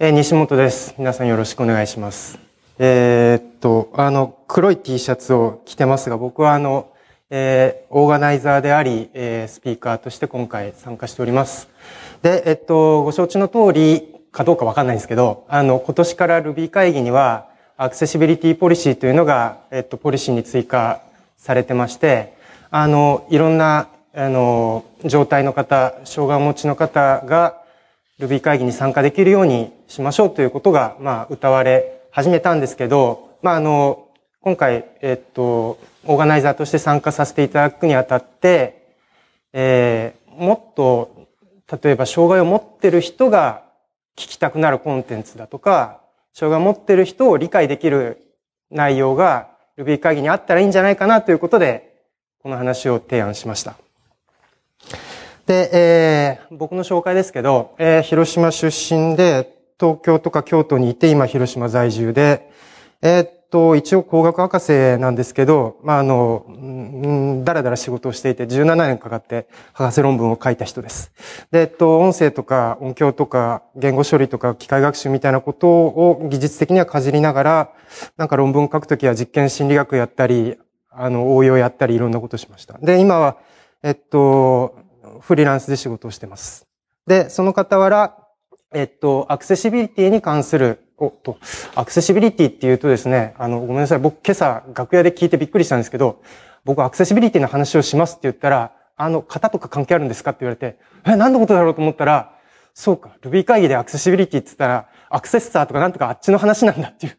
えー、西本です。皆さんよろしくお願いします。えー、っと、あの、黒い T シャツを着てますが、僕はあの、えー、オーガナイザーであり、えー、スピーカーとして今回参加しております。で、えっと、ご承知の通りかどうかわかんないんですけど、あの、今年から Ruby 会議には、アクセシビリティポリシーというのが、えっと、ポリシーに追加されてまして、あの、いろんな、あの、状態の方、障害を持ちの方が、Ruby 会議に参加できるように、しましょうということが、まあ、歌われ始めたんですけど、まあ、あの、今回、えっと、オーガナイザーとして参加させていただくにあたって、えー、もっと、例えば障害を持ってる人が聞きたくなるコンテンツだとか、障害を持ってる人を理解できる内容がルビー会議にあったらいいんじゃないかなということで、この話を提案しました。で、えー、僕の紹介ですけど、えー、広島出身で、東京とか京都にいて、今広島在住で、えー、っと、一応工学博士なんですけど、まあ、あの、うん、だらだら仕事をしていて、17年かかって博士論文を書いた人です。で、えっと、音声とか音響とか言語処理とか機械学習みたいなことを技術的にはかじりながら、なんか論文書くときは実験心理学やったり、あの、応用やったりいろんなことしました。で、今は、えっと、フリーランスで仕事をしてます。で、その傍ら、えっと、アクセシビリティに関する、おっと、アクセシビリティっていうとですね、あの、ごめんなさい。僕今朝楽屋で聞いてびっくりしたんですけど、僕アクセシビリティの話をしますって言ったら、あの、型とか関係あるんですかって言われて、え、何のことだろうと思ったら、そうか、Ruby 会議でアクセシビリティって言ったら、アクセッサーとかなんとかあっちの話なんだっていう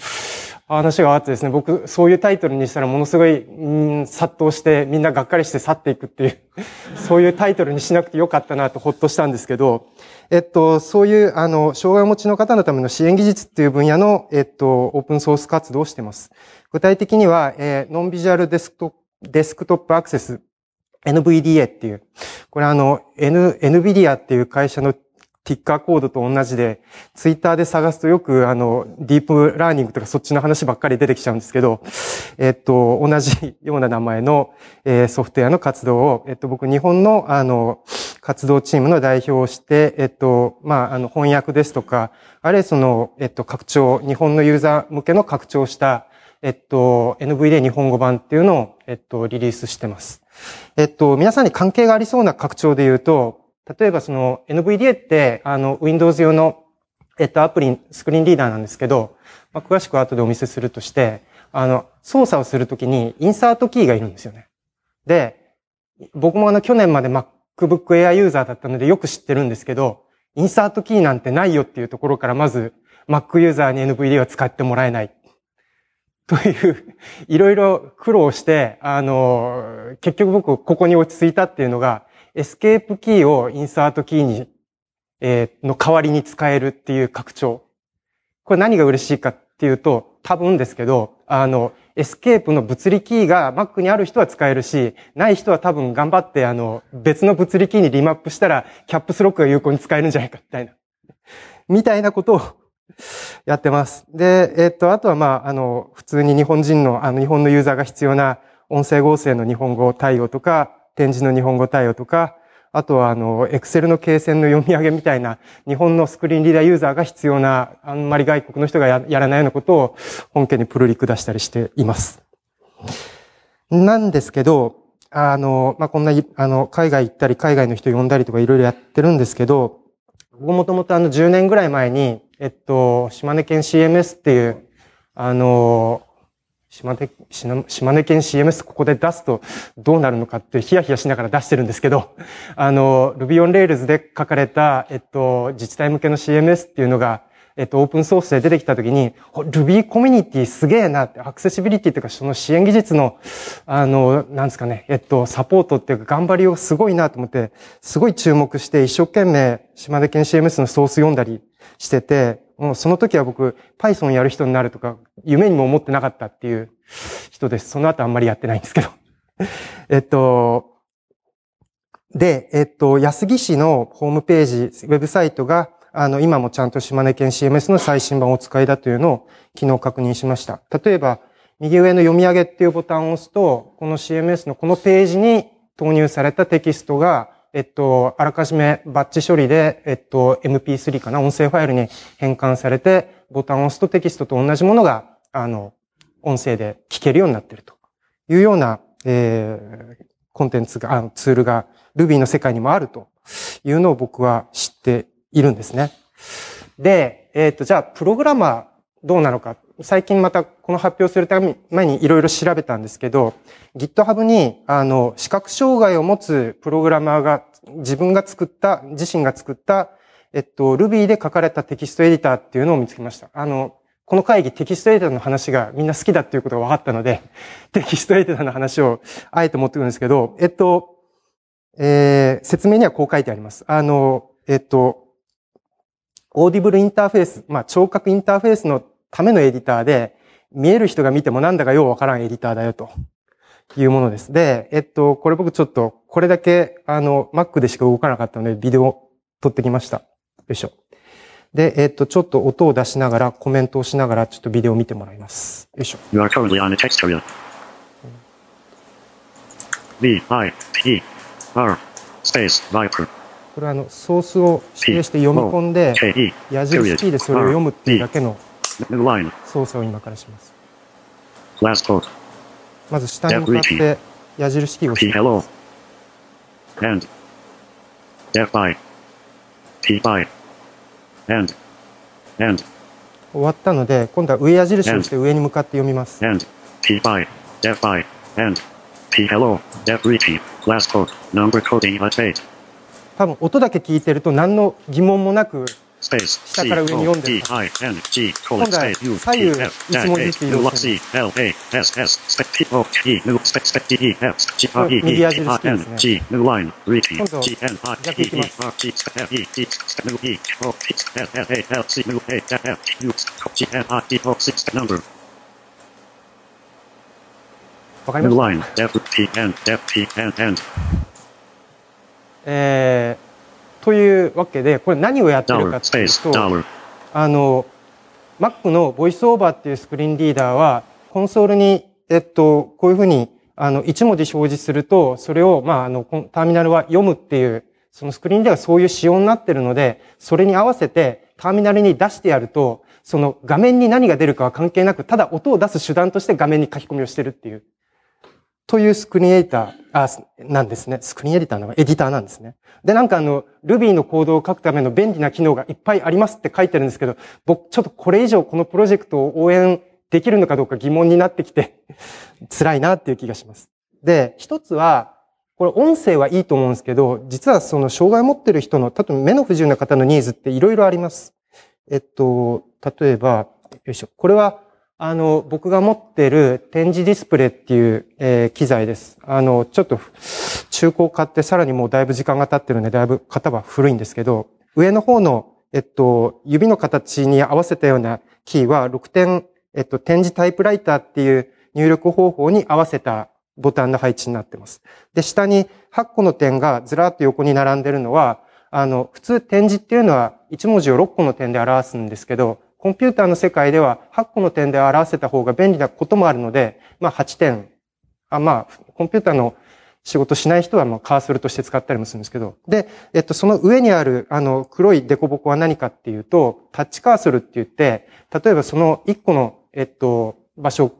話があってですね、僕、そういうタイトルにしたらものすごい、ん殺到して、みんながっかりして去っていくっていうそういうタイトルにしなくてよかったなとほっとしたんですけど、えっと、そういう、あの、障害を持ちの方のための支援技術っていう分野の、えっと、オープンソース活動をしています。具体的には、えー、ノンビジュアルデスクトデスクトップアクセス NVDA っていう、これあの、N、NVIDIA っていう会社のティッカーコードと同じで、ツイッターで探すとよくあの、ディープラーニングとかそっちの話ばっかり出てきちゃうんですけど、えっと、同じような名前の、ソフトウェアの活動を、えっと、僕日本のあの、活動チームの代表をして、えっと、まあ、あの、翻訳ですとか、あるいはその、えっと、拡張、日本のユーザー向けの拡張した、えっと、NVD 日本語版っていうのを、えっと、リリースしてます。えっと、皆さんに関係がありそうな拡張で言うと、例えばその NVDA って、あの、Windows 用の、えっと、アプリ、スクリーンリーダーなんですけど、まあ、詳しく後でお見せするとして、あの、操作をするときにインサートキーがいるんですよね。で、僕もあの、去年まで Mac b o o k Air ユーザーだったのでよく知ってるんですけど、インサートキーなんてないよっていうところからまず Mac ユーザーに NVD は使ってもらえない。といういろいろ苦労して、あの、結局僕ここに落ち着いたっていうのが、エスケープキーをインサートキーに、えー、の代わりに使えるっていう拡張。これ何が嬉しいかっていうと、多分ですけど、あの、エスケープの物理キーが Mac にある人は使えるし、ない人は多分頑張って、あの、別の物理キーにリマップしたら、キャップスロックが有効に使えるんじゃないか、みたいな。みたいなことを やってます。で、えっと、あとはまあ、あの、普通に日本人の、あの、日本のユーザーが必要な音声合成の日本語対応とか、展示の日本語対応とか、あとは、あの、エクセルの経線の読み上げみたいな、日本のスクリーンリーダーユーザーが必要な、あんまり外国の人がやらないようなことを本家にプルリク出したりしています。なんですけど、あの、まあ、こんな、あの、海外行ったり、海外の人呼んだりとかいろいろやってるんですけど、僕もともとあの、10年ぐらい前に、えっと、島根県 CMS っていう、あの、島根島根県 CMS ここで出すとどうなるのかってヒヤヒヤしながら出してるんですけど、あの、Ruby on Rails で書かれた、えっと、自治体向けの CMS っていうのが、えっと、オープンソースで出てきたときに、Ruby コミュニティすげえなって、アクセシビリティというか、その支援技術の、あの、なんですかね、えっと、サポートっていうか、頑張りをすごいなと思って、すごい注目して、一生懸命、島根県 CMS のソース読んだりしてて、もうその時は僕、Python やる人になるとか、夢にも思ってなかったっていう人です。その後あんまりやってないんですけど。えっと、で、えっと、安木市のホームページ、ウェブサイトが、あの、今もちゃんと島根県 CMS の最新版をお使いだというのを昨日確認しました。例えば、右上の読み上げっていうボタンを押すと、この CMS のこのページに投入されたテキストが、えっと、あらかじめバッチ処理で、えっと、MP3 かな、音声ファイルに変換されて、ボタンを押すとテキストと同じものが、あの、音声で聞けるようになっているというような、えー、コンテンツが、あのツールが Ruby の世界にもあるというのを僕は知っているんですね。で、えっ、と、じゃあ、プログラマーどうなのか最近またこの発表するためにいろいろ調べたんですけど、GitHub に、あの、視覚障害を持つプログラマーが、自分が作った、自身が作った、えっと、Ruby で書かれたテキストエディターっていうのを見つけました。あの、この会議テキストエディターの話がみんな好きだっていうことが分かったので、テキストエディターの話をあえて持ってくるんですけど、えっと、えー、説明にはこう書いてあります。あの、えっと、オーディブルインターフェース、まあ、聴覚インターフェースのためのエディターで、見える人が見てもなんだかようわからんエディターだよというものです。で、えっと、これ僕ちょっと、これだけ、あの、Mac でしか動かなかったので、ビデオ撮ってきました。よいしょ。で、えっと、ちょっと音を出しながら、コメントをしながら、ちょっとビデオを見てもらいます。よいしょ。You are currently on a text area. V, I, P, R, space, Viper. これはあの、ソースを指定して読み込んで、矢印キーでそれを読むっていうだけの。操作を今からします。まず下に向かって矢印キーを押します。and f i tpi and and 終わったので今度は上矢印をして上に向かって読みます and tpi f i and l o defreach last code number coding at 多分音だけ聞いてると何の疑問もなくスペース、下から上に読んでる。C-O-D-I-N-G、コロン、スペース、U、T、F、J、A、U、C、L、A、S、S、スペ、P、O、E、N、スペ、スペ、T、E、F、G、R、E、E、T、I、N、G、N、ライン、リティ、G、N、I、T、E、R、G、スペ、E、T、スペ、E、O、T、スペ、L、A、L、C、U、A、T、F、U、G、N、I、T、O、6、ナンバー。わかりました。N、ライン、F、P、N、F、P、N、N。えーというわけで、これ何をやってるかっていうと、あの、Mac のボイスオーバーっていうスクリーンリーダーは、コンソールに、えっと、こういうふうに、あの、1文字表示すると、それを、まあ、あの、ターミナルは読むっていう、そのスクリーンではそういう仕様になってるので、それに合わせてターミナルに出してやると、その画面に何が出るかは関係なく、ただ音を出す手段として画面に書き込みをしてるっていう。というスクリーンエディターなんですね。スクリーンエディターのエディターなんですね。で、なんかあの、Ruby のコードを書くための便利な機能がいっぱいありますって書いてるんですけど、僕、ちょっとこれ以上このプロジェクトを応援できるのかどうか疑問になってきて 辛いなっていう気がします。で、一つは、これ音声はいいと思うんですけど、実はその障害を持ってる人の、例えば目の不自由な方のニーズっていろいろあります。えっと、例えば、よいしょ。これはあの、僕が持ってる展示ディスプレイっていう、えー、機材です。あの、ちょっと、中古を買ってさらにもうだいぶ時間が経ってるんで、だいぶ型は古いんですけど、上の方の、えっと、指の形に合わせたようなキーは6点、えっと、展示タイプライターっていう入力方法に合わせたボタンの配置になってます。で、下に8個の点がずらっと横に並んでるのは、あの、普通展示っていうのは1文字を6個の点で表すんですけど、コンピューターの世界では8個の点で表せた方が便利なこともあるので、まあ8点。あまあ、コンピューターの仕事しない人はまあカーソルとして使ったりもするんですけど。で、えっと、その上にある、あの、黒い凸凹は何かっていうと、タッチカーソルって言って、例えばその1個の、えっと、場所、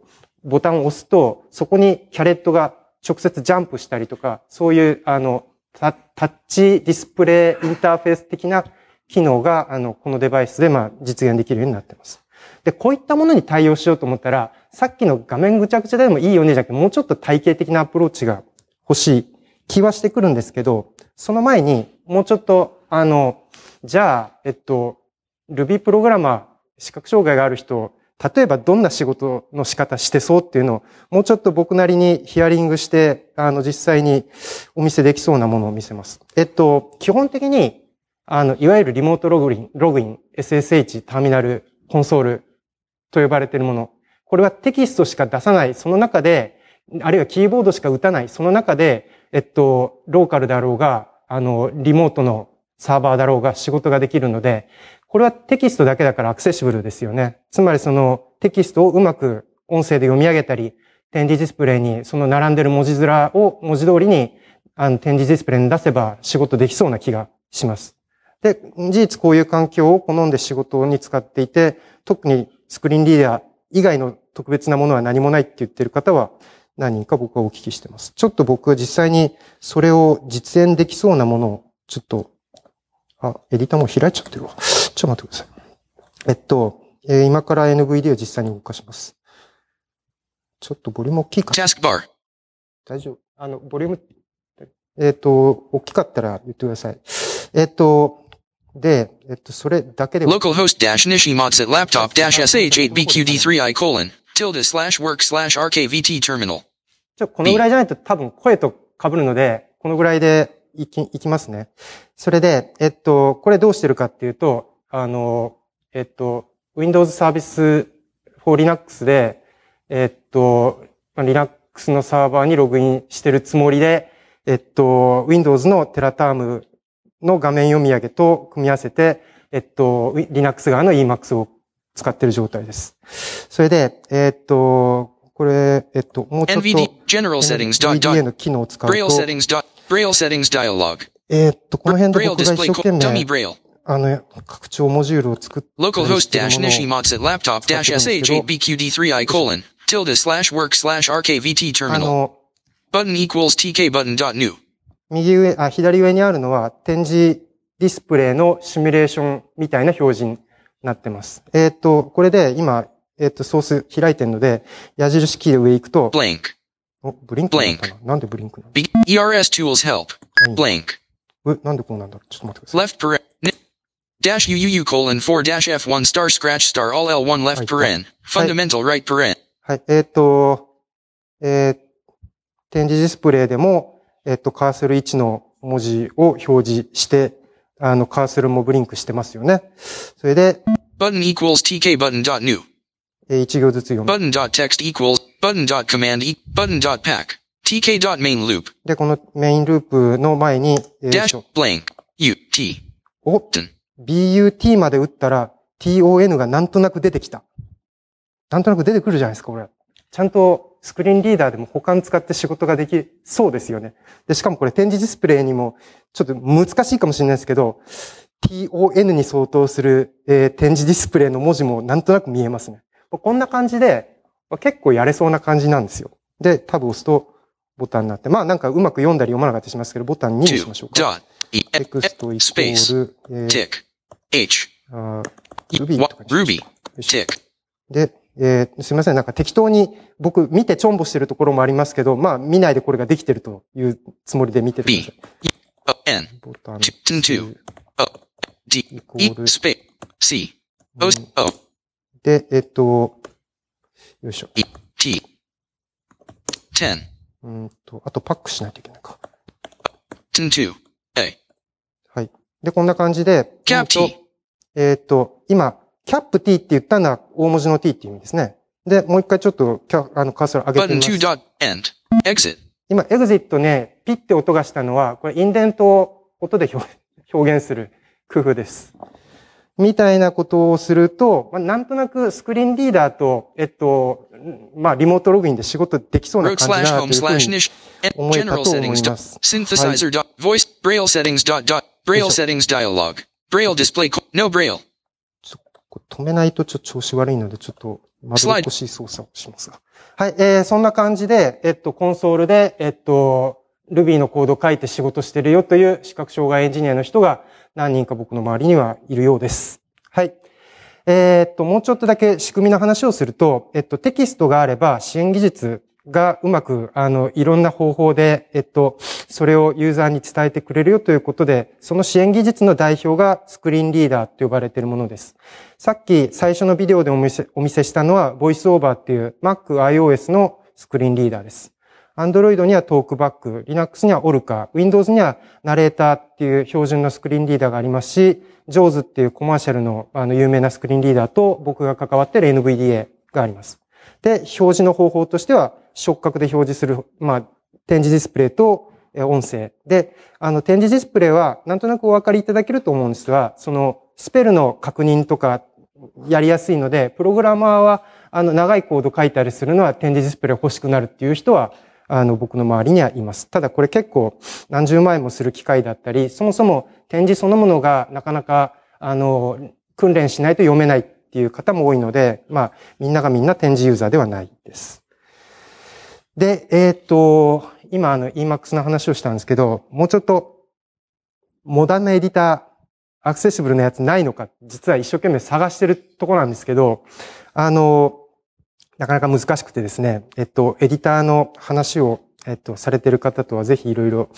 ボタンを押すと、そこにキャレットが直接ジャンプしたりとか、そういう、あの、タッチディスプレイインターフェース的な機能が、あの、このデバイスで、まあ、実現できるようになってます。で、こういったものに対応しようと思ったら、さっきの画面ぐちゃぐちゃでもいいよねじゃなくて、もうちょっと体系的なアプローチが欲しい気はしてくるんですけど、その前に、もうちょっと、あの、じゃあ、えっと、Ruby プログラマー、視覚障害がある人、例えばどんな仕事の仕方してそうっていうのを、もうちょっと僕なりにヒアリングして、あの、実際にお見せできそうなものを見せます。えっと、基本的にあの、いわゆるリモートログイン、ログイン、SSH、ターミナル、コンソールと呼ばれているもの。これはテキストしか出さない、その中で、あるいはキーボードしか打たない、その中で、えっと、ローカルだろうが、あの、リモートのサーバーだろうが仕事ができるので、これはテキストだけだからアクセシブルですよね。つまりそのテキストをうまく音声で読み上げたり、展示ディスプレイにその並んでる文字面を文字通りにあの展示ディスプレイに出せば仕事できそうな気がします。で、事実こういう環境を好んで仕事に使っていて、特にスクリーンリーダー以外の特別なものは何もないって言ってる方は何人か僕はお聞きしてます。ちょっと僕は実際にそれを実演できそうなものをちょっと、あ、エディターも開いちゃってるわ。ちょっと待ってください。えっと、えー、今から NVD を実際に動かします。ちょっとボリューム大きいかな。タスクバー。大丈夫。あの、ボリューム、えっ、と、大きかったら言ってください。えっ、と、で、えっと、それだけで。l o c a l h o s t n i s h i m o s l a p t o p s h 8 b q d 3 i colon tilde slash work slash rkvt terminal じゃこのぐらいじゃないと多分声と被るので、このぐらいでいき、いきますね。それで、えっと、これどうしてるかっていうと、あの、えっと、Windows サービス for Linux で、えっと、Linux のサーバーにログインしてるつもりで、えっと、Windows のテラタームの画面読み上げと組み合わせて、えっと、Linux 側の Emacs を使ってる状態です。それで、えっと、これ、えっと、もうちょっと、NVDA の機能を使うと、えー、っと、この辺で僕が一生懸命、あの、拡張モジュールを作ってるものを使ってるんですけど、あの、button equals tkbutton.new 右上、あ、左上にあるのは展示ディスプレイのシミュレーションみたいな表示になってます。えっ、ー、と、これで今、えっ、ー、と、ソース開いてるので、矢印キーで上行くと、ブリンク。お、ブリンクなかななんでブリンクなの ?ERS tools help. b l a n え、なんでこうなんだろうちょっと待ってください。left p dash UUU colon 4 dash F1 star scratch star all L1 left paren, fundamental right paren. はい、えっ、ー、と、えー、展示ディスプレイでも、えっと、カーソル1の文字を表示して、あの、カーソルもブリンクしてますよね。それで、button equals tk button.new 一行ずつ読む。button.text equals button.command button.pack tk.main loop で、このメインループの前に、えー、dash blank ut お but まで打ったら ton がなんとなく出てきた。なんとなく出てくるじゃないですか、これ。ちゃんとスクリーンリーダーでも保管使って仕事ができそうですよね。で、しかもこれ展示ディスプレイにも、ちょっと難しいかもしれないですけど、TON に相当する、えー、展示ディスプレイの文字もなんとなく見えますね。こんな感じで、結構やれそうな感じなんですよ。で、タブを押すとボタンになって、まあなんかうまく読んだり読まなかったりしますけど、ボタン2にしましょうか。テクストイコール、えー、H、Ruby とかにしまで、えー、すみません、なんか適当に僕見てチョンボしてるところもありますけど、まあ見ないでこれができてるというつもりで見てるんです。B, 2, O, D, E, C, O, O. で、えっと、よいしょ。T, 10. うんと、あとパックしないといけないか。2, A. はい。で、こんな感じで、キャプティ。えっと、今、キャップ t って言ったのは大文字の t っていう意味ですね。で、もう一回ちょっとキャあのカーソル上げてみます。Button 今、e ね、ピって音がしたのは、これインデントを音で 表現する工夫です。みたいなことをすると、まあ、なんとなくスクリーンリーダーと、えっと、まあ、リモートログインで仕事できそうな感じだなというふうに思えたと思います。synthesizer.voice braille settings.braille settings dialog braille display no braille 止めないとちょっと調子悪いので、ちょっと、まどろっこしい操作をしますが。はい、えー、そんな感じで、えっと、コンソールで、えっと、Ruby のコード書いて仕事してるよという視覚障害エンジニアの人が何人か僕の周りにはいるようです。はい。えー、っと、もうちょっとだけ仕組みの話をすると、えっと、テキストがあれば支援技術がうまく、あの、いろんな方法で、えっと、それをユーザーに伝えてくれるよということで、その支援技術の代表がスクリーンリーダーと呼ばれているものです。さっき最初のビデオでお見せお見せしたのは、Voice Over っていう Mac、iOS のスクリーンリーダーです。Android にはトークバック、Linux には Orca、Windows にはナレーターっていう標準のスクリーンリーダーがありますし、JAWS っていうコマーシャルのあの有名なスクリーンリーダーと僕が関わっている NVDA があります。で、表示の方法としては、触覚で表示する、まあ、展示ディスプレイと音声。で、あの、展示ディスプレイは、なんとなくお分かりいただけると思うんですが、その、スペルの確認とか、やりやすいので、プログラマーは、あの、長いコード書いたりするのは展示ディスプレイ欲しくなるっていう人は、あの、僕の周りにはいます。ただこれ結構何十万円もする機械だったり、そもそも展示そのものがなかなか、あの、訓練しないと読めないっていう方も多いので、まあ、みんながみんな展示ユーザーではないです。で、えっ、と、今あの Emacs の話をしたんですけど、もうちょっとモダンなエディター、アクセシブルなやつないのか、実は一生懸命探してるとこなんですけど、あの、なかなか難しくてですね、えっと、エディターの話を、えっと、されてる方とはぜひいろいろ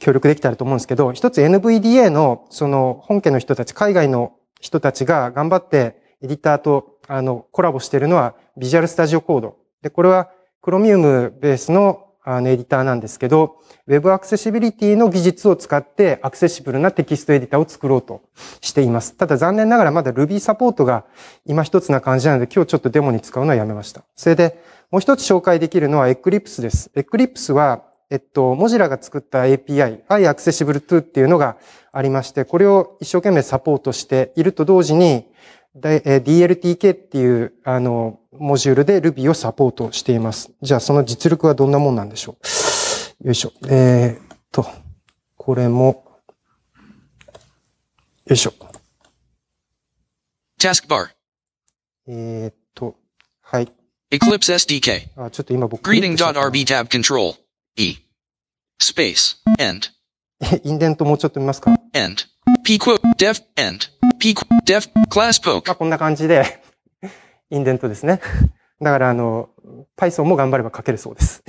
協力できたらと思うんですけど、一つ NVDA の、その、本家の人たち、海外の人たちが頑張って、エディターと、あの、コラボしてるのは、ビジュアルスタジオコード。で、これは、クロミウムベースのあのエディターなんですけど、Web アクセシビリティの技術を使ってアクセシブルなテキストエディターを作ろうとしています。ただ残念ながらまだ Ruby サポートが今一つな感じなので今日ちょっとデモに使うのはやめました。それでもう一つ紹介できるのは Eclipse です。Eclipse は、えっと、モジラが作った API、iAccessible to っていうのがありまして、これを一生懸命サポートしていると同時に、DLTK っていう、あの、モジュールで Ruby をサポートしています。じゃあ、その実力はどんなもんなんでしょう。よいしょ。えー、っと、これも、よいしょ。タスクバー。a えー、っと、はい。Eclipse SDK。あ、ちょっと今僕。Greeting.rb tab control E space end インデントもうちょっと見ますか ?end p quote def end def class book まあこんな感じで インデントですね。だからあの、Python も頑張れば書けるそうです。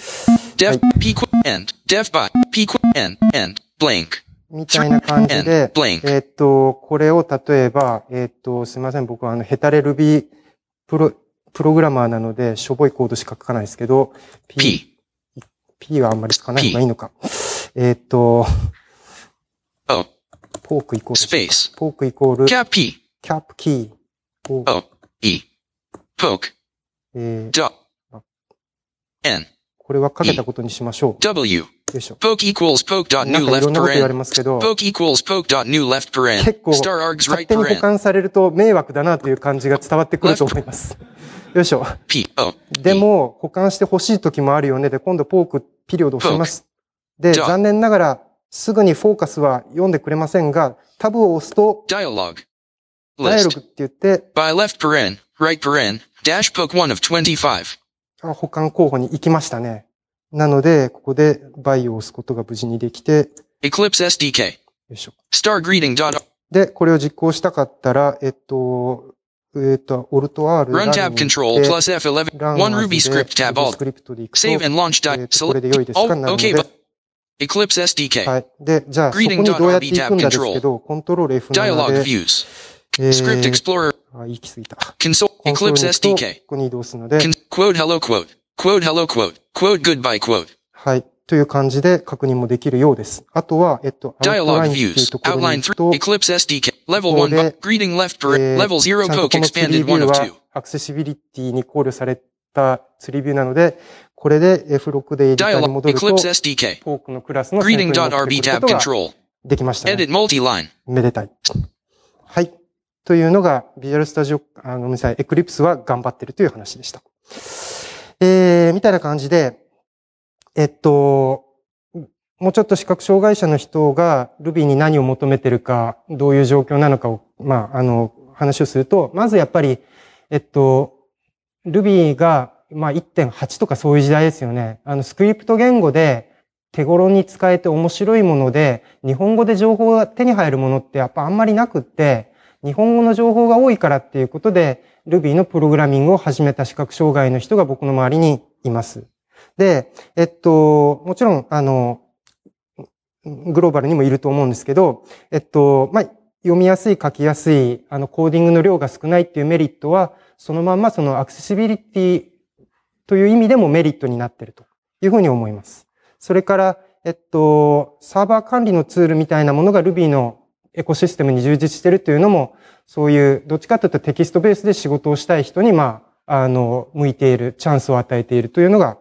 d e p n d d e by p n d and b l n k みたいな感じで、えっと、これを例えば、えっと、すいません、僕はあの、ヘタレルビープロ、プログラマーなので、しょぼいコードしか書かないですけど、P、P はあんまり書かない方がいいのか。えっと、ポークイコール。スペース。ポークイコール。キャッピー。キャップキー。ポーク。E。ポーク。えー、ド。N。これはかけたことにしましょう。W。よいしょ。コール e ー q u a l s p ー k n e w left paren. poke equals n e w left paren. 結構、勝手に保管されると迷惑だなという感じが伝わってくると思います。よいしょ。P, O, でも、保管してほしい時もあるよね。で、今度ポーク、ピリオド押します。で、残念ながら、すぐにフォーカスは読んでくれませんが、タブを押すと、Dialogue. ダイアログって言って、by left paren, right paren, dash book 1 of 25. あ保管候補に行きましたね。なので、ここで by を押すことが無事にできて、Eclipse SDK. よいしょ。star greeting. で、これを実行したかったら、えっと、えっと、オルト R。Run tab control plus F11. One Ruby script tab alt. Save and launch. これで良いですかなるので。Eclipse SDK。はい。で、じゃあ、そこにどうやって行くんだですけど、コントロール F7 で。Dialog Views。Script Explorer。あ、行き過ぎた。Console Eclipse SDK。ここに移動するので。Quote Hello Quote。Quote Hello Quote。Quote Goodbye Quote。はい。という感じで確認もできるようです。あとは、えっと、Dialog Views。Outline 3。Eclipse SDK。Level 1。Greeting Left Level 0 Poke Expanded 1 of 2。アクセシビリティに考慮されて、たツリビューなので、これで F6 でエディターに戻ると、ポークのクラスのセンに戻ることができました、ね。めでたい。はい。というのが、ビジュアルスタジオ、あの、ごめんなさい、エクリプスは頑張ってるという話でした。えー、みたいな感じで、えっと、もうちょっと視覚障害者の人が Ruby に何を求めてるか、どういう状況なのかを、まあ、あの、話をすると、まずやっぱり、えっと、Ruby が、まあ、1.8とかそういう時代ですよね。あの、スクリプト言語で手頃に使えて面白いもので、日本語で情報が手に入るものってやっぱあんまりなくって、日本語の情報が多いからっていうことで、Ruby のプログラミングを始めた視覚障害の人が僕の周りにいます。で、えっと、もちろん、あの、グローバルにもいると思うんですけど、えっと、まあ、読みやすい、書きやすい、あの、コーディングの量が少ないっていうメリットは、そのまんまそのアクセシビリティという意味でもメリットになっているというふうに思います。それから、えっと、サーバー管理のツールみたいなものが Ruby のエコシステムに充実しているというのも、そういうどっちかというとテキストベースで仕事をしたい人に、まあ、あの、向いている、チャンスを与えているというのが、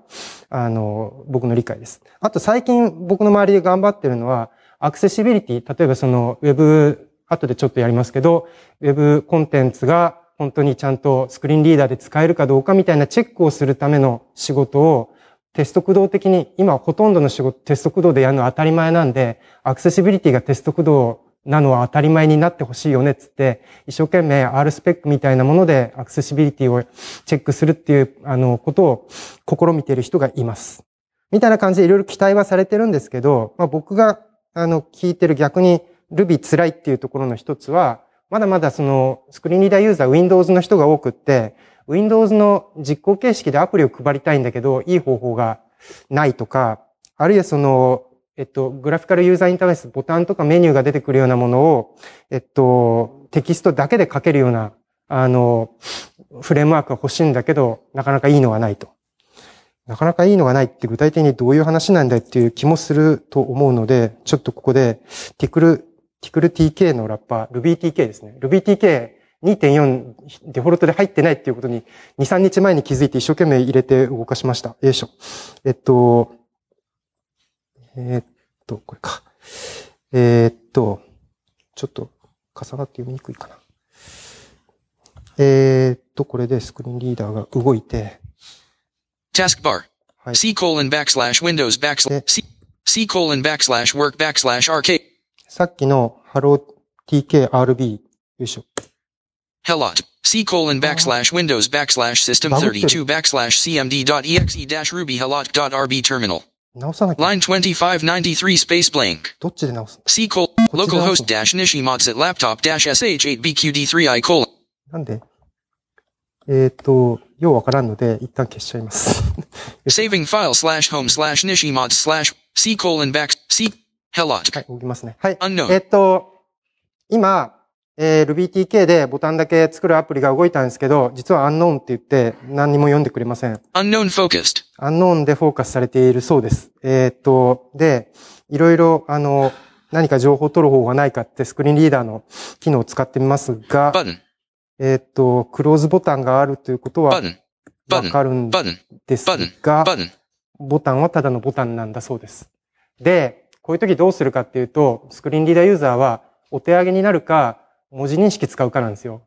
あの、僕の理解です。あと最近僕の周りで頑張ってるのは、アクセシビリティ、例えばその Web、後でちょっとやりますけど、Web コンテンツが本当にちゃんとスクリーンリーダーで使えるかどうかみたいなチェックをするための仕事をテスト駆動的に、今ほとんどの仕事テスト駆動でやるのは当たり前なんで、アクセシビリティがテスト駆動なのは当たり前になってほしいよねっつって、一生懸命 R スペックみたいなものでアクセシビリティをチェックするっていう、あの、ことを試みている人がいます。みたいな感じでいろいろ期待はされてるんですけど、まあ僕が、あの、聞いてる逆に Ruby 辛いっていうところの一つは、まだまだそのスクリーンリーダーユーザー Windows の人が多くって、Windows の実行形式でアプリを配りたいんだけど、いい方法がないとか、あるいはその、えっと、グラフィカルユーザーインターフェース、ボタンとかメニューが出てくるようなものを、えっと、テキストだけで書けるような、あの、フレームワークが欲しいんだけど、なかなかいいのがないと。なかなかいいのがないって具体的にどういう話なんだっていう気もすると思うので、ちょっとここで、ティクルティクル TK のラッパー、ルビ b t k ですね。ルビ b t k 2 4デフォルトで入ってないっていうことに、2、3日前に気づいて一生懸命入れて動かしました。よいしょ。えっと、えー、っと、これか。えー、っと、ちょっと重なって読みにくいかな。えー、っと、これでスクリーンリーダーが動いて。t a s k ー。はい、C コー l バックスラッシュ、a s h windows b a c k s l a s C, コー o バックスラッシュ、l a s h work b a c k s l a s r c さっきの hello.tkrb よいしょ。hello.t C colon backslash windows backslash system 32 backslash cmd.exe dash ruby helot.rb terminal. line 2593 space blank. どっちで直す C colon localhost dash n i s h i m o t s at laptop dash sh8bqd3i colon. なんでえっ、ー、と、ようわからんので、一旦消しちゃいます。saving file slash home slash n i s h i m o t s slash C colon back C はい、動きますね。はい。えっと、今、えー、RubyTK でボタンだけ作るアプリが動いたんですけど、実は Unknown って言って何にも読んでくれません。Unknown focused。Unknown でフォーカスされているそうです。えー、っと、で、いろいろ、あの、何か情報を取る方がないかってスクリーンリーダーの機能を使ってみますが、えっと、クローズボタンがあるということは、わかるんですが、ボタンはただのボタンなんだそうです。で、こういう時どうするかっていうと、スクリーンリーダーユーザーはお手上げになるか、文字認識使うかなんですよ。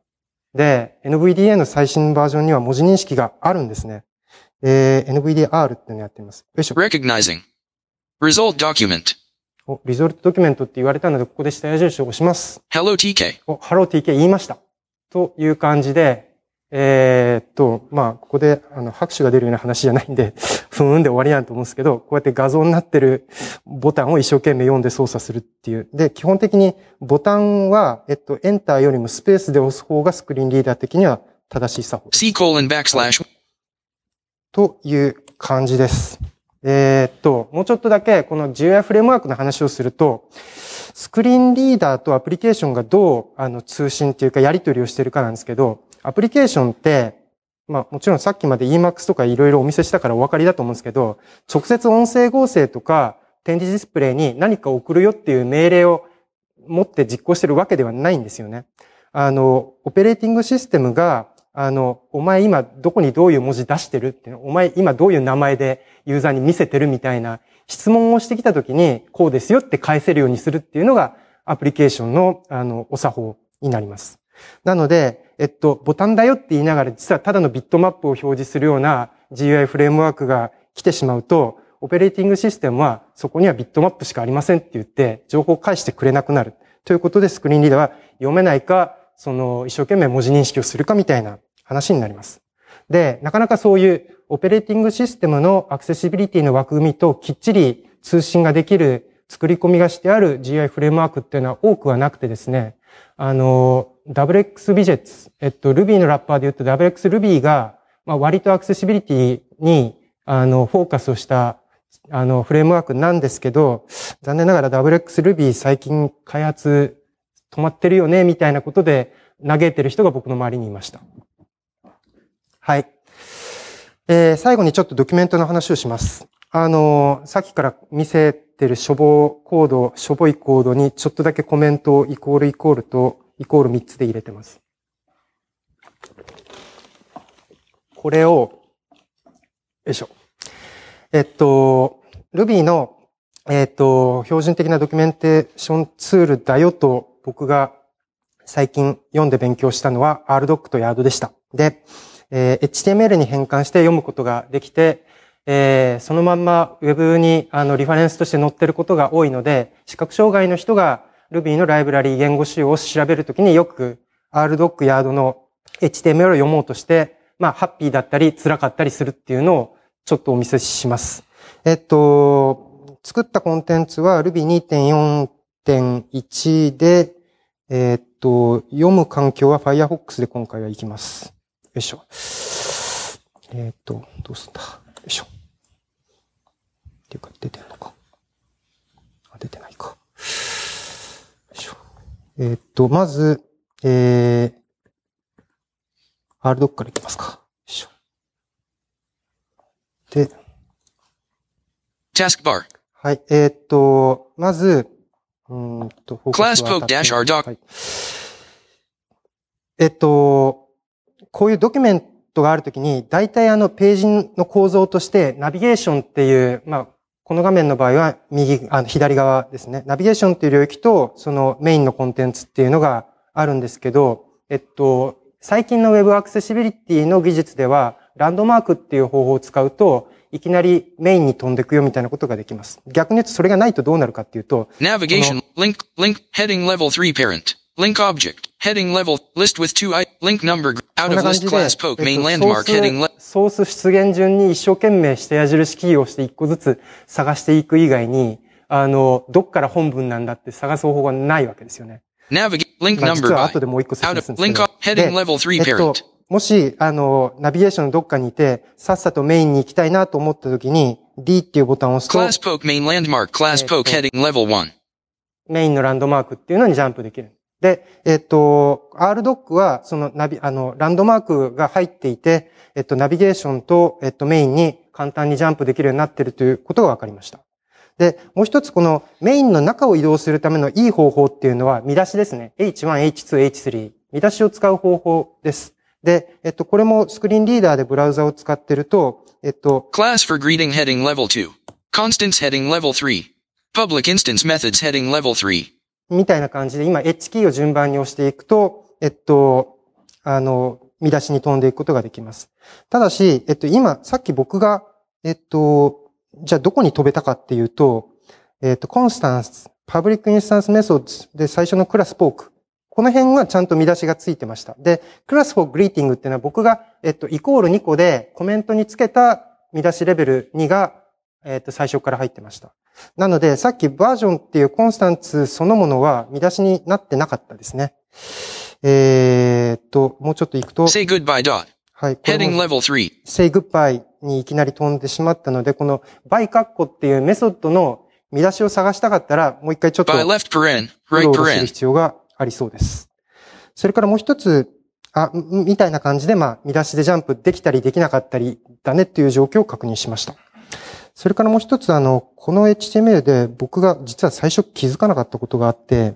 で、NVDA の最新バージョンには文字認識があるんですね。えー、NVDR っていうのをやってみます。よいしょ。Recognizing. Result document. お、リゾルトドキュメントって言われたので、ここで下矢印を押します。Hello TK。お、Hello TK 言いました。という感じで、えー、っと、まあ、ここで、あの、拍手が出るような話じゃないんで、ふんふんで終わりなんと思うんですけど、こうやって画像になってるボタンを一生懸命読んで操作するっていう。で、基本的にボタンは、えっと、エンターよりもスペースで押す方がスクリーンリーダー的には正しい作法。C コーンバックスラッシュ。という感じです。えー、っと、もうちょっとだけこの GUI フレームワークの話をすると、スクリーンリーダーとアプリケーションがどうあの通信っていうかやり取りをしてるかなんですけど、アプリケーションって、まあもちろんさっきまで EMAX とかいろいろお見せしたからお分かりだと思うんですけど、直接音声合成とか展示ディスプレイに何か送るよっていう命令を持って実行してるわけではないんですよね。あの、オペレーティングシステムが、あの、お前今どこにどういう文字出してるってお前今どういう名前でユーザーに見せてるみたいな質問をしてきた時に、こうですよって返せるようにするっていうのがアプリケーションの、あの、お作法になります。なので、えっと、ボタンだよって言いながら、実はただのビットマップを表示するような GUI フレームワークが来てしまうと、オペレーティングシステムはそこにはビットマップしかありませんって言って、情報を返してくれなくなる。ということで、スクリーンリーダーは読めないか、その、一生懸命文字認識をするかみたいな話になります。で、なかなかそういうオペレーティングシステムのアクセシビリティの枠組みときっちり通信ができる作り込みがしてある GI フレームワークっていうのは多くはなくてですね、あの、WX ビジェッツ、えっと、Ruby のラッパーで言うと WX Ruby が、まあ、割とアクセシビリティに、あの、フォーカスをした、あの、フレームワークなんですけど、残念ながら WX Ruby 最近開発止まってるよね、みたいなことで嘆いてる人が僕の周りにいました。はい。えー、最後にちょっとドキュメントの話をします。あのさっきから見せてるしょぼコード、しょぼいコードにちょっとだけコメントをイコールイコールとイコール3つで入れてます。これを、よいしょ。えっと、Ruby の、えっと、標準的なドキュメンテーションツールだよと僕が最近読んで勉強したのは RDoc と YARD でした。で、えー、HTML に変換して読むことができて、えー、そのまんま Web にあのリファレンスとして載ってることが多いので、視覚障害の人が Ruby のライブラリー言語仕様を調べるときによく RDoc ヤードの HTML を読もうとして、まあ、ハッピーだったり辛かったりするっていうのをちょっとお見せします。えっと、作ったコンテンツは Ruby 2.4.1で、えっと、読む環境は Firefox で今回は行きます。よいしょ。えっと、どうすんだ。よいしょ。っていうか、出てるのえー、っと、まず、えー、R ドックから行きますか。で、タスクバー。はい、えー、っと、まず、うんと、フォーカスは当たってる、はい、えっと、こういうドキュメントがあるときに、大体あのページの構造として、ナビゲーションっていう、まあ、この画面の場合は右、あの左側ですね。ナビゲーションという領域と、そのメインのコンテンツっていうのがあるんですけど、えっと、最近の Web アクセシビリティの技術では、ランドマークっていう方法を使うと、いきなりメインに飛んでいくよみたいなことができます。逆に言うとそれがないとどうなるかっていうと、ナビゲーション、リンク、リンク、ヘディングレベル3パレント、リンクオブジェクト。heading level list with two i link number out of list c l ソース出現順に一生懸命して矢印キーをして一個ずつ探していく以外に、あの、どっから本文なんだって探す方法がないわけですよね。ナビゲ、ー、でもう一個説明するんですもし、あの、ナビゲーションのどっかにいて、さっさとメインに行きたいなと思った時に、D っていうボタンを押すと、クラスポーク、メインランドマーク、クラスポーク、ヘディングレベル1。メインのランドマークっていうのにジャンプできる。で、えっ、と、RDoc は、そのナビ、あの、ランドマークが入っていて、えっと、ナビゲーションと、えっと、メインに簡単にジャンプできるようになっているということが分かりました。で、もう一つこのメインの中を移動するためのいい方法っていうのは見出しですね。H1、H2、H3。見出しを使う方法です。で、えっと、これもスクリーンリーダーでブラウザを使ってると、えっと、Class for greeting heading level 2. Constants heading level 3. Public instance methods heading level 3. みたいな感じで、今 H キーを順番に押していくと、えっと、あの、見出しに飛んでいくことができます。ただし、えっと、今、さっき僕が、えっと、じゃあどこに飛べたかっていうと、えっと、コンスタンス、パブリックインスタンスメソッドで最初のクラスポーク。この辺はちゃんと見出しがついてました。で、クラスフォーグリーティングっていうのは僕が、えっと、イコール2個でコメントにつけた見出しレベル2がえっ、ー、と、最初から入ってました。なので、さっきバージョンっていうコンスタンツそのものは見出しになってなかったですね。えっ、ー、と、もうちょっと行くと。say goodbye dot. はい。heading level 3. say goodbye にいきなり飛んでしまったので、この by カッコっていうメソッドの見出しを探したかったら、もう一回ちょっと。by left paren, right paren. る必要がありそうです。それからもう一つ、あ、みたいな感じで、まあ、見出しでジャンプできたりできなかったりだねっていう状況を確認しました。それからもう一つ、あの、この HTML で僕が実は最初気づかなかったことがあって、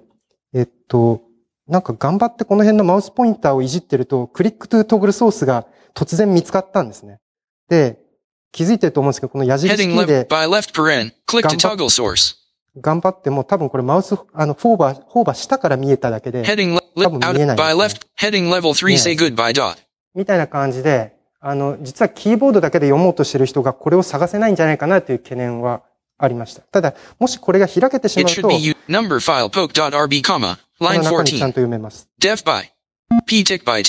えっと、なんか頑張ってこの辺のマウスポインターをいじってると、クリックトゥトグルソースが突然見つかったんですね。で、気づいてると思うんですけど、この矢印キーで頑張っても多分これマウス、あの、フォーバー、フォーバー下から見えただけで、多分見えない、ね、みたいな感じで、あの、実はキーボードだけで読もうとしてる人がこれを探せないんじゃないかなという懸念はありました。ただ、もしこれが開けてしまうと、ちゃんと読めます。def by,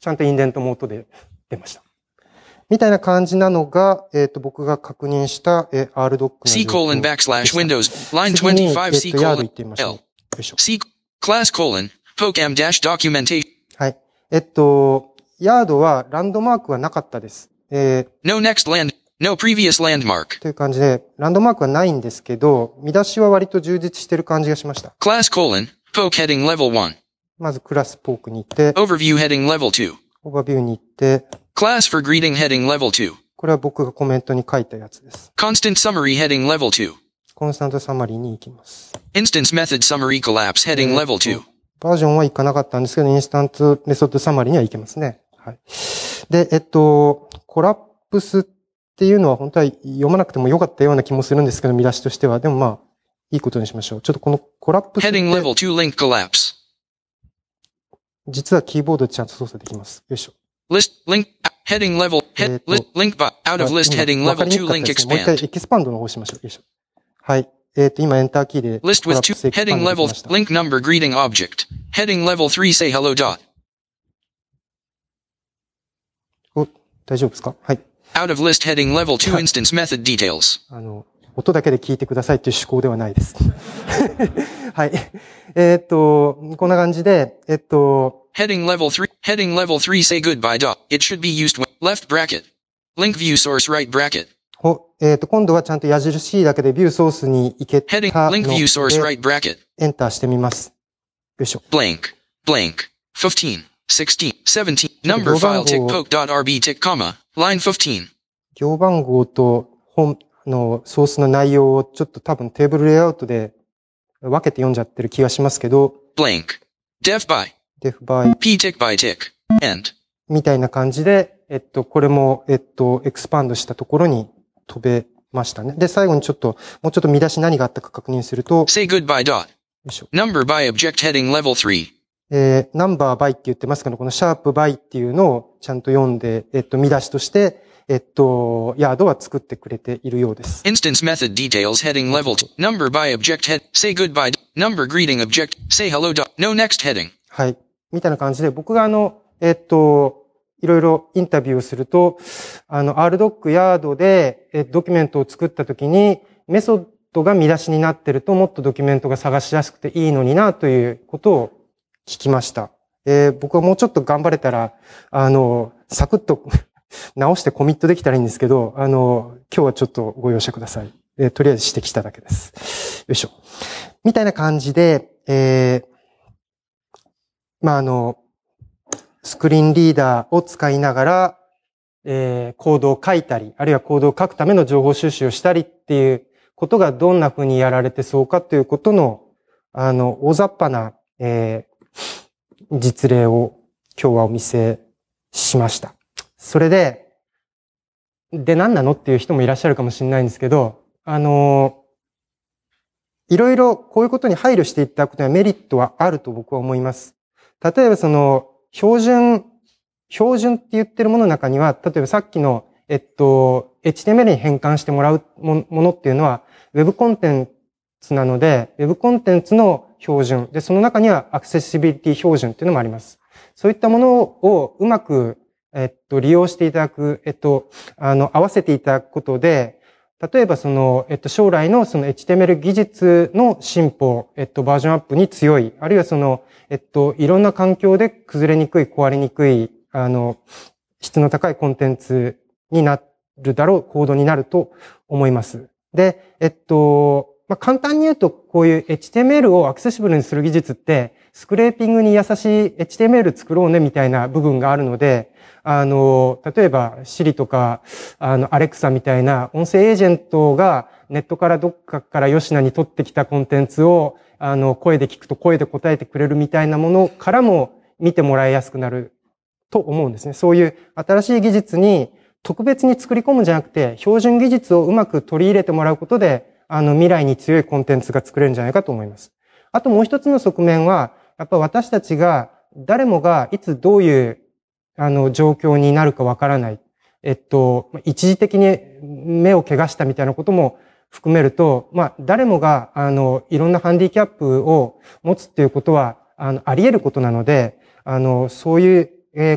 ちゃんとインデントモードで出ました。みたいな感じなのが、えっ、ー、と、僕が確認した、えー、RDoc の。C colon backslash windows, line 25 C colon L. C l a s s colon, poke m documentation. はい。えっと、ヤードはランドマークはなかったです。えー、no next land, no previous landmark. という感じで、ランドマークはないんですけど、見出しは割と充実してる感じがしました。class colon, poke heading level 1. まずクラスポークに行って、overview heading level 2. オーバービューに行って、class for greeting heading level 2. これは僕がコメントに書いたやつです。constant summary heading level 2. コンスタントサマリーに行きます。instance method summary collapse heading level 2. バージョンはいかなかったんですけど、インスタントメソッドサマリーにはいけますね。はい。で、えっと、コラプスっていうのは本当は読まなくてもよかったような気もするんですけど、見出しとしては。でもまあ、いいことにしましょう。ちょっとこのコラプス。実はキーボードでちゃんと操作できます。よいしょ。List, link, heading level, head, list, link, but out of list heading level 2 link expand. もう一回エキスパンドの方しましょう。よいしょ。はい。えっ、ー、と、今エンターキーで。List with two, heading level, link number greeting object. Heading level 3 say hello dot. 大丈夫ですかはい。Out of list heading level 2 instance method details. あの、音だけで聞いてくださいっていう趣向ではないです。はい。えー、っと、こんな感じで、えっと。heading level 3, heading level 3 say goodbye dot. It should be used when left bracket. Link view source right bracket. ほ、えっ、ー、と、今度はちゃんと矢印だけでビューソースに行けたので、Heading, link view source right bracket. エンターしてみます。よいしょ。blank, blank, 15. 16, 17, number file tick poke dot rb tick comma, line 15. 行番号と本のソースの内容をちょっと多分テーブルレイアウトで分けて読んじゃってる気がしますけど。blank, def by, def by, p tick by tick, a n d みたいな感じで、えっと、これも、えっと、エクスパンドしたところに飛べましたね。で、最後にちょっと、もうちょっと見出し何があったか確認すると。say goodbye dot, number by object heading level 3. えー、ナンバーバイって言ってますけど、このシャープバイっていうのをちゃんと読んで、えっと、見出しとして、えっと、ヤードは作ってくれているようです。instance method details heading level number by object head say goodbye number greeting object say hello dot no next heading はい。みたいな感じで、僕があの、えっと、いろいろインタビューすると、あの、RDoc ヤードで、え、ドキュメントを作ったときに、メソッドが見出しになってると、もっとドキュメントが探しやすくていいのにな、ということを聞きました。で、僕はもうちょっと頑張れたら、あの、サクッと 直してコミットできたらいいんですけど、あの、今日はちょっとご容赦ください。えとりあえず指摘しただけです。よいしょ。みたいな感じで、えー、まあ、あの、スクリーンリーダーを使いながら、えー、コードを書いたり、あるいはコードを書くための情報収集をしたりっていうことがどんな風にやられてそうかということの、あの、大雑把な、えー、実例を今日はお見せしました。それで、で何なのっていう人もいらっしゃるかもしれないんですけど、あの、いろいろこういうことに配慮していったことにはメリットはあると僕は思います。例えばその、標準、標準って言ってるものの中には、例えばさっきの、えっと、HTML に変換してもらうものっていうのは、Web コンテンツなので、Web コンテンツの標準。で、その中にはアクセシビリティ標準っていうのもあります。そういったものをうまく、えっと、利用していただく、えっと、あの、合わせていただくことで、例えばその、えっと、将来のその HTML 技術の進歩、えっと、バージョンアップに強い、あるいはその、えっと、いろんな環境で崩れにくい、壊れにくい、あの、質の高いコンテンツになるだろう、コードになると思います。で、えっと、まあ、簡単に言うと、こういう HTML をアクセシブルにする技術って、スクレーピングに優しい HTML 作ろうねみたいな部分があるので、あの、例えば Siri とか、あの、Alexa みたいな音声エージェントがネットからどっかから吉野に取ってきたコンテンツを、あの、声で聞くと声で答えてくれるみたいなものからも見てもらいやすくなると思うんですね。そういう新しい技術に特別に作り込むんじゃなくて、標準技術をうまく取り入れてもらうことで、あの、未来に強いコンテンツが作れるんじゃないかと思います。あともう一つの側面は、やっぱ私たちが、誰もがいつどういう、あの、状況になるかわからない。えっと、一時的に目を怪我したみたいなことも含めると、まあ、誰もが、あの、いろんなハンディキャップを持つっていうことは、あの、あり得ることなので、あの、そういう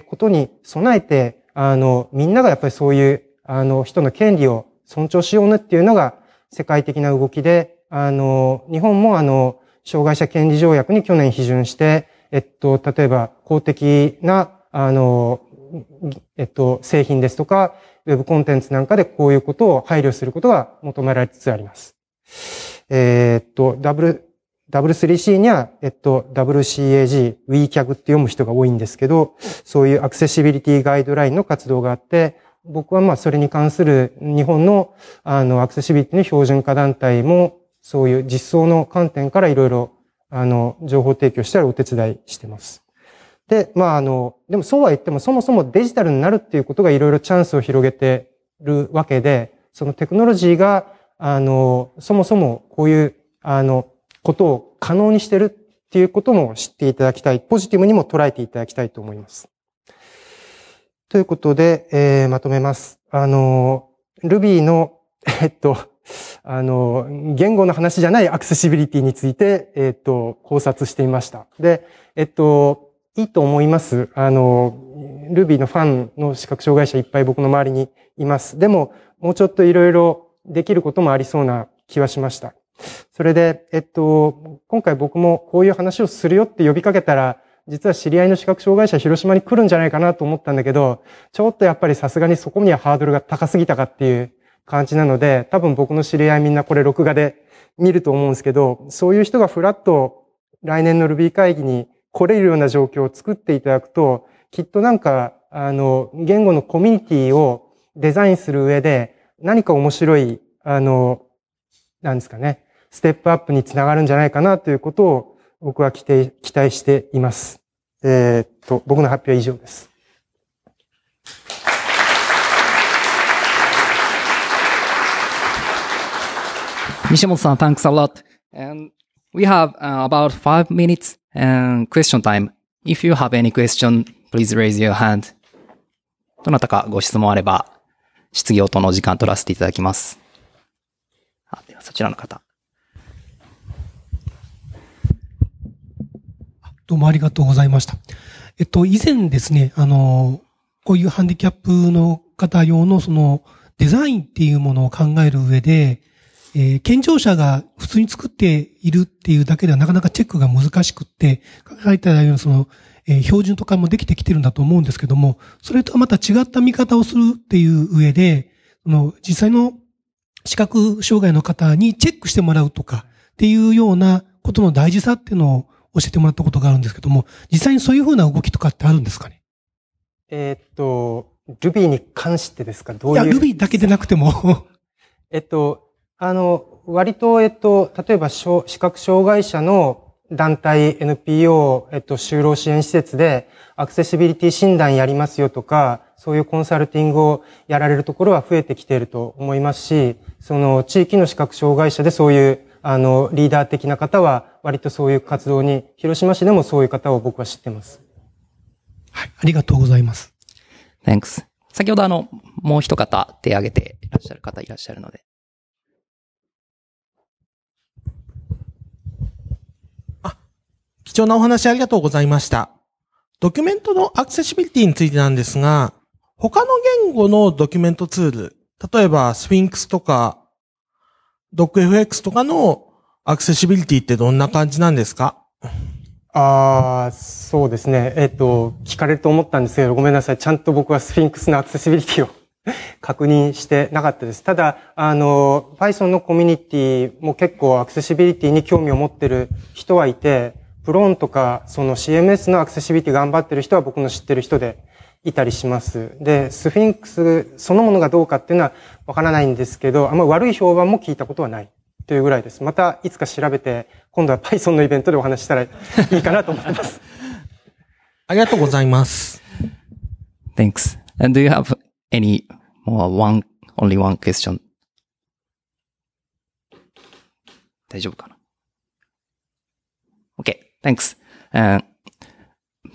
ことに備えて、あの、みんながやっぱりそういう、あの、人の権利を尊重しようねっていうのが、世界的な動きで、あの、日本もあの、障害者権利条約に去年批准して、えっと、例えば公的な、あの、えっと、製品ですとか、ウェブコンテンツなんかでこういうことを配慮することが求められつつあります。えー、っと、W、3 c には、えっと、WCAG、WCAG って読む人が多いんですけど、そういうアクセシビリティガイドラインの活動があって、僕はまあそれに関する日本のあのアクセシビリティの標準化団体もそういう実装の観点からいろいろあの情報提供したりお手伝いしてます。で、まああの、でもそうは言ってもそもそもデジタルになるっていうことがいろいろチャンスを広げてるわけで、そのテクノロジーがあの、そもそもこういうあの、ことを可能にしてるっていうことも知っていただきたい。ポジティブにも捉えていただきたいと思います。ということで、えー、まとめます。あの、Ruby の、えっと、あの、言語の話じゃないアクセシビリティについて、えっと、考察してみました。で、えっと、いいと思います。あの、Ruby のファンの視覚障害者いっぱい僕の周りにいます。でも、もうちょっといろいろできることもありそうな気はしました。それで、えっと、今回僕もこういう話をするよって呼びかけたら、実は知り合いの視覚障害者広島に来るんじゃないかなと思ったんだけど、ちょっとやっぱりさすがにそこにはハードルが高すぎたかっていう感じなので、多分僕の知り合いみんなこれ録画で見ると思うんですけど、そういう人がフラッと来年の Ruby 会議に来れるような状況を作っていただくと、きっとなんか、あの、言語のコミュニティをデザインする上で、何か面白い、あの、なんですかね、ステップアップにつながるんじゃないかなということを僕は期待しています。えー、っと、僕の発表は以上です。西本さん、t thanks a lot. And we have uh, about five minutes and question time. If you have any question, please raise your hand. どなたかご質問あれば、質疑応答の時間取らせていただきます。あ、ではそちらの方。どうもありがとうございました。えっと、以前ですね、あの、こういうハンディキャップの方用のそのデザインっていうものを考える上で、えー、健常者が普通に作っているっていうだけではなかなかチェックが難しくって、書えたら、ようその、えー、標準とかもできてきてるんだと思うんですけども、それとはまた違った見方をするっていう上で、その実際の視覚障害の方にチェックしてもらうとかっていうようなことの大事さっていうのを教えてもらったことがあるんですけども、実際にそういうふうな動きとかってあるんですかねえー、っと、Ruby に関してですかどういういや、Ruby だけでなくても えっと、あの、割と、えっと、例えば、視覚障害者の団体 NPO、えっと、就労支援施設でアクセシビリティ診断やりますよとか、そういうコンサルティングをやられるところは増えてきていると思いますし、その地域の視覚障害者でそういうあの、リーダー的な方は、割とそういう活動に、広島市でもそういう方を僕は知ってます。はい、ありがとうございます。Thanks. 先ほどあの、もう一方手挙げていらっしゃる方いらっしゃるので。あ、貴重なお話ありがとうございました。ドキュメントのアクセシビリティについてなんですが、他の言語のドキュメントツール、例えばスフィンクスとか DocFX とかのアクセシビリティってどんな感じなんですかああ、そうですね。えっ、ー、と、聞かれると思ったんですけど、ごめんなさい。ちゃんと僕はスフィンクスのアクセシビリティを 確認してなかったです。ただ、あの、Python のコミュニティも結構アクセシビリティに興味を持ってる人はいて、プローンとか、その CMS のアクセシビリティ頑張ってる人は僕の知ってる人で、いたりします。で、スフィンクスそのものがどうかっていうのはわからないんですけど、あんま悪い評判も聞いたことはないというぐらいです。またいつか調べて、今度は Python のイベントでお話したらいいかなと思います。ありがとうございます。Thanks. And do you have any more one, only one question? 大丈夫かな ?Okay, thanks.、Uh,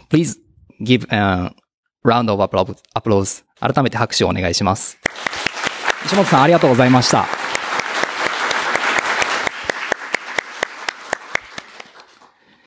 please give、uh, ラウンドオブアプローズ。改めて拍手をお願いします。石本さん、ありがとうございました。